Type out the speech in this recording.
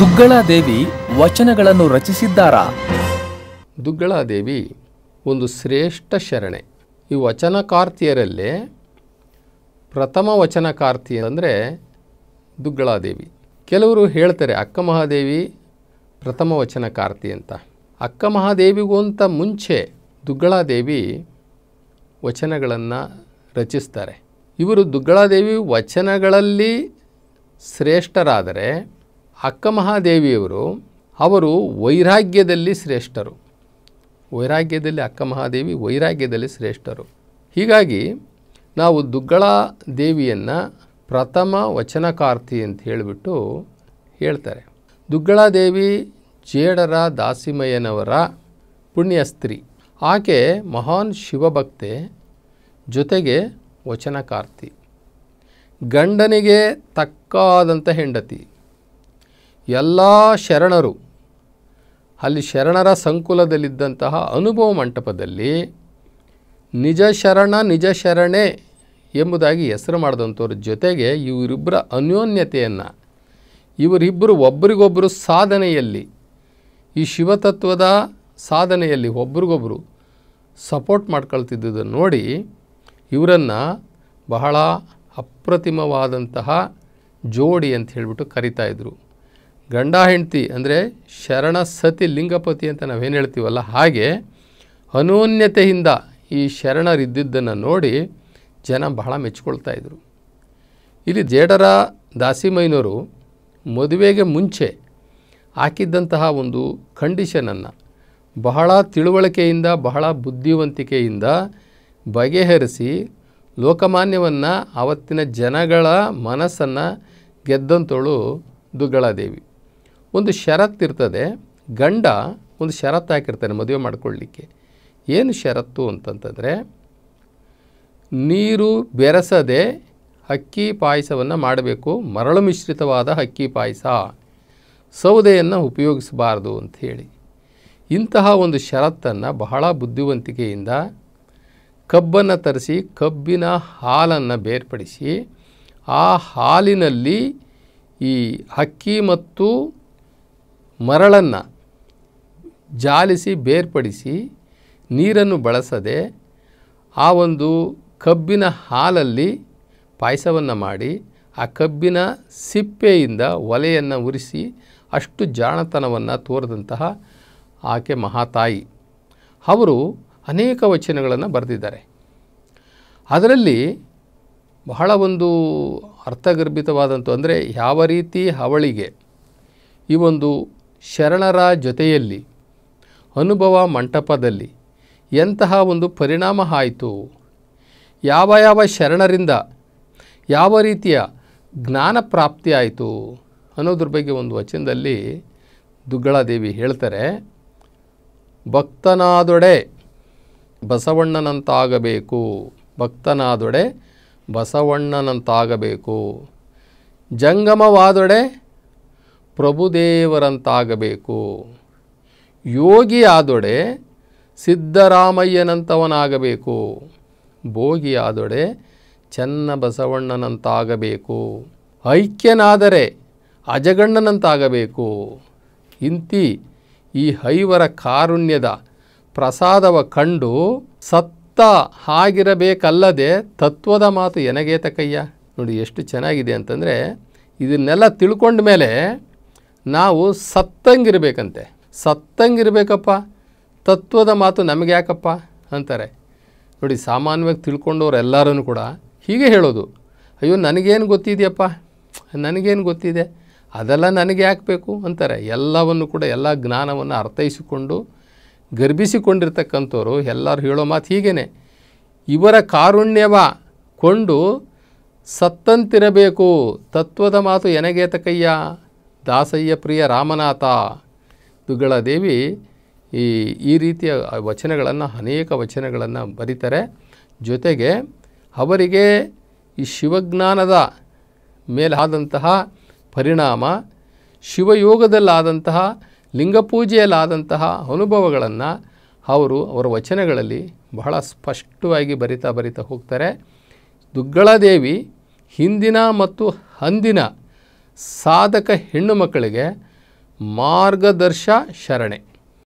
ದುಗ್ಗಳಾದೇವಿ ವಚನಗಳನ್ನು ರಚಿಸಿದ್ದಾರಾ ದುಗ್ಗಳಾದೇವಿ ಒಂದು ಶ್ರೇಷ್ಠ ಶರಣೆ ಈ ವಚನಕಾರ್ತಿಯರಲ್ಲೇ ಪ್ರಥಮ ವಚನಕಾರ್ತಿ ಅಂದರೆ ದುಗ್ಗಳಾದೇವಿ ಕೆಲವರು ಹೇಳ್ತಾರೆ ಅಕ್ಕ ಮಹಾದೇವಿ ಪ್ರಥಮ ವಚನಕಾರ್ತಿ ಅಂತ ಅಕ್ಕ ಮಹಾದೇವಿಗೂ ಅಂತ ಮುಂಚೆ ದುಗ್ಗಳಾದೇವಿ ವಚನಗಳನ್ನು ರಚಿಸ್ತಾರೆ ಇವರು ದುಗ್ಗಳಾದೇವಿ ವಚನಗಳಲ್ಲಿ ಶ್ರೇಷ್ಠರಾದರೆ ಅಕ್ಕ ಮಹಾದೇವಿಯವರು ಅವರು ವೈರಾಗ್ಯದಲ್ಲಿ ಶ್ರೇಷ್ಠರು ವೈರಾಗ್ಯದಲ್ಲಿ ಅಕ್ಕ ಮಹಾದೇವಿ ವೈರಾಗ್ಯದಲ್ಲಿ ಶ್ರೇಷ್ಠರು ಹೀಗಾಗಿ ನಾವು ದುಗ್ಗಳ ದೇವಿಯನ್ನು ಪ್ರಥಮ ವಚನಕಾರ್ತಿ ಅಂತ ಹೇಳಿಬಿಟ್ಟು ಹೇಳ್ತಾರೆ ದುಗ್ಗಳಾದೇವಿ ಜೇಡರ ದಾಸಿಮಯ್ಯನವರ ಪುಣ್ಯ ಸ್ತ್ರೀ ಆಕೆ ಮಹಾನ್ ಶಿವಭಕ್ತೆ ಜೊತೆಗೆ ವಚನಕಾರ್ತಿ ಗಂಡನಿಗೆ ತಕ್ಕಾದಂಥ ಹೆಂಡತಿ ಎಲ್ಲ ಶರಣರು ಅಲ್ಲಿ ಶರಣರ ಸಂಕುಲದಲ್ಲಿದ್ದಂತಹ ಅನುಭವ ಮಂಟಪದಲ್ಲಿ ನಿಜ ಶರಣ ನಿಜ ಶರಣೆ ಎಂಬುದಾಗಿ ಹೆಸರು ಮಾಡಿದಂಥವ್ರ ಜೊತೆಗೆ ಇವರಿಬ್ಬರ ಅನ್ಯೋನ್ಯತೆಯನ್ನು ಇವರಿಬ್ಬರು ಒಬ್ಬರಿಗೊಬ್ಬರು ಸಾಧನೆಯಲ್ಲಿ ಈ ಶಿವತತ್ವದ ಸಾಧನೆಯಲ್ಲಿ ಒಬ್ರಿಗೊಬ್ಬರು ಸಪೋರ್ಟ್ ಮಾಡ್ಕೊಳ್ತಿದ್ದುದನ್ನು ನೋಡಿ ಇವರನ್ನು ಬಹಳ ಅಪ್ರತಿಮವಾದಂತಹ ಜೋಡಿ ಅಂತ ಹೇಳಿಬಿಟ್ಟು ಕರಿತಾಯಿದ್ರು ಗಂಡ ಹೆಂಡತಿ ಅಂದರೆ ಶರಣ ಸತಿ ಲಿಂಗಪತಿ ಅಂತ ನಾವೇನು ಹೇಳ್ತೀವಲ್ಲ ಹಾಗೆ ಅನೂನ್ಯತೆಯಿಂದ ಈ ಶರಣರಿದ್ದುದನ್ನು ನೋಡಿ ಜನ ಬಹಳ ಮೆಚ್ಚಿಕೊಳ್ತಾ ಇದ್ದರು ಇಲ್ಲಿ ಜೇಡರ ದಾಸಿಮೈನವರು ಮದುವೆಗೆ ಮುಂಚೆ ಹಾಕಿದ್ದಂತಹ ಒಂದು ಕಂಡೀಷನನ್ನು ಬಹಳ ತಿಳುವಳಿಕೆಯಿಂದ ಬಹಳ ಬುದ್ಧಿವಂತಿಕೆಯಿಂದ ಬಗೆಹರಿಸಿ ಲೋಕಮಾನ್ಯವನ್ನು ಆವತ್ತಿನ ಜನಗಳ ಮನಸ್ಸನ್ನು ಗೆದ್ದಂತೋಳು ದುಗ್ಗಳಾದೇವಿ ಒಂದು ಷರತ್ತಿರ್ತದೆ ಗಂಡ ಒಂದು ಷರತ್ತು ಹಾಕಿರ್ತಾನೆ ಮದುವೆ ಮಾಡಿಕೊಳ್ಳಲಿಕ್ಕೆ ಏನು ಷರತ್ತು ಅಂತಂತಂದರೆ ನೀರು ಬೆರೆಸದೆ ಅಕ್ಕಿ ಪಾಯಸವನ್ನು ಮಾಡಬೇಕು ಮರಳು ಮಿಶ್ರಿತವಾದ ಅಕ್ಕಿ ಪಾಯಸ ಸೌದೆಯನ್ನು ಉಪಯೋಗಿಸಬಾರ್ದು ಹೇಳಿ ಇಂತಹ ಒಂದು ಷರತ್ತನ್ನು ಬಹಳ ಬುದ್ಧಿವಂತಿಕೆಯಿಂದ ಕಬ್ಬನ್ನು ತರಿಸಿ ಕಬ್ಬಿನ ಹಾಲನ್ನು ಬೇರ್ಪಡಿಸಿ ಆ ಹಾಲಿನಲ್ಲಿ ಈ ಅಕ್ಕಿ ಮತ್ತು ಮರಳನ್ನು ಜಾಲಿಸಿ ಬೇರ್ಪಡಿಸಿ ನೀರನ್ನು ಬಳಸದೆ ಆ ಒಂದು ಕಬ್ಬಿನ ಹಾಲಲ್ಲಿ ಪಾಯಸವನ್ನು ಮಾಡಿ ಆ ಕಬ್ಬಿನ ಸಿಪ್ಪೆಯಿಂದ ಒಲೆಯನ್ನು ಉರಿಸಿ ಅಷ್ಟು ಜಾಣತನವನ್ನು ತೋರಿದಂತಹ ಆಕೆ ಮಹಾತಾಯಿ ಅವರು ಅನೇಕ ವಚನಗಳನ್ನು ಬರೆದಿದ್ದಾರೆ ಅದರಲ್ಲಿ ಬಹಳ ಒಂದು ಅರ್ಥಗರ್ಭಿತವಾದಂಥ ಅಂದರೆ ಯಾವ ರೀತಿ ಅವಳಿಗೆ ಈ ಒಂದು ಶರಣರ ಜೊತೆಯಲ್ಲಿ ಅನುಭವ ಮಂಟಪದಲ್ಲಿ ಎಂತಹ ಒಂದು ಪರಿಣಾಮ ಆಯಿತು ಯಾವ ಯಾವ ಶರಣರಿಂದ ಯಾವ ರೀತಿಯ ಜ್ಞಾನ ಪ್ರಾಪ್ತಿ ಆಯಿತು ಅನ್ನೋದ್ರ ಬಗ್ಗೆ ಒಂದು ವಚನದಲ್ಲಿ ದುಗ್ಗಳಾದೇವಿ ಹೇಳ್ತಾರೆ ಭಕ್ತನಾದೊಡೆ ಬಸವಣ್ಣನಂತಾಗಬೇಕು ಭಕ್ತನಾದೊಡೆ ಬಸವಣ್ಣನಂತಾಗಬೇಕು ಜಂಗಮವಾದೊಡೆ ಪ್ರಭುದೇವರಂತಾಗಬೇಕು ಯೋಗಿಯಾದೊಡೆ ಆದೊಡೆ ಸಿದ್ದರಾಮಯ್ಯನಂತವನಾಗಬೇಕು ಭೋಗಿ ಆದೊಡೆ ಐಕ್ಯನಾದರೆ ಅಜಗಣ್ಣನಂತಾಗಬೇಕು ಇಂತಿ ಈ ಹೈವರ ಕಾರುಣ್ಯದ ಪ್ರಸಾದವ ಕಂಡು ಸತ್ತ ಹಾಗಿರಬೇಕಲ್ಲದೆ ತತ್ವದ ಮಾತು ಎನಗೇತಕಯ್ಯ ನೋಡಿ ಎಷ್ಟು ಚೆನ್ನಾಗಿದೆ ಅಂತಂದರೆ ಇದನ್ನೆಲ್ಲ ತಿಳ್ಕೊಂಡ ಮೇಲೆ ನಾವು ಸತ್ತಂಗಿರಬೇಕಂತೆ ಸತ್ತಂಗಿರಬೇಕಪ್ಪ ತತ್ವದ ಮಾತು ನಮಗೆ ಯಾಕಪ್ಪ ಅಂತಾರೆ ನೋಡಿ ಸಾಮಾನ್ಯವಾಗಿ ತಿಳ್ಕೊಂಡವ್ರು ಕೂಡ ಹೀಗೆ ಹೇಳೋದು ಅಯ್ಯೋ ನನಗೇನು ಗೊತ್ತಿದೆಯಪ್ಪ ನನಗೇನು ಗೊತ್ತಿದೆ ಅದೆಲ್ಲ ನನಗೆ ಯಾಕಬೇಕು ಅಂತಾರೆ ಎಲ್ಲವನ್ನು ಕೂಡ ಎಲ್ಲ ಜ್ಞಾನವನ್ನು ಅರ್ಥೈಸಿಕೊಂಡು ಗರ್ಭಿಸಿಕೊಂಡಿರ್ತಕ್ಕಂಥವ್ರು ಎಲ್ಲರೂ ಹೇಳೋ ಮಾತು ಹೀಗೇ ಇವರ ಕಾರುಣ್ಯವ ಕೊಂಡು ಸತ್ತಂತಿರಬೇಕು ತತ್ವದ ಮಾತು ಎನಗೇತ ದಾಸಯ್ಯ ಪ್ರಿಯ ರಾಮನಾಥ ದುಗ್ಗಳ ದೇವಿ ಈ ಈ ರೀತಿಯ ವಚನಗಳನ್ನು ಅನೇಕ ವಚನಗಳನ್ನು ಬರೀತಾರೆ ಜೊತೆಗೆ ಅವರಿಗೆ ಈ ಶಿವಜ್ಞಾನದ ಮೇಲಾದಂತಹ ಪರಿಣಾಮ ಶಿವಯೋಗದಲ್ಲಾದಂತಹ ಲಿಂಗಪೂಜೆಯಲ್ಲಾದಂತಹ ಅನುಭವಗಳನ್ನು ಅವರು ಅವರ ವಚನಗಳಲ್ಲಿ ಬಹಳ ಸ್ಪಷ್ಟವಾಗಿ ಬರಿತಾ ಬರಿತಾ ಹೋಗ್ತಾರೆ ದುಗ್ಗಳ ದೇವಿ ಹಿಂದಿನ ಮತ್ತು ಅಂದಿನ ಸಾಧಕ ಹೆಣ್ಣು ಮಕ್ಕಳಿಗೆ ಮಾರ್ಗದರ್ಶ ಶರಣೆ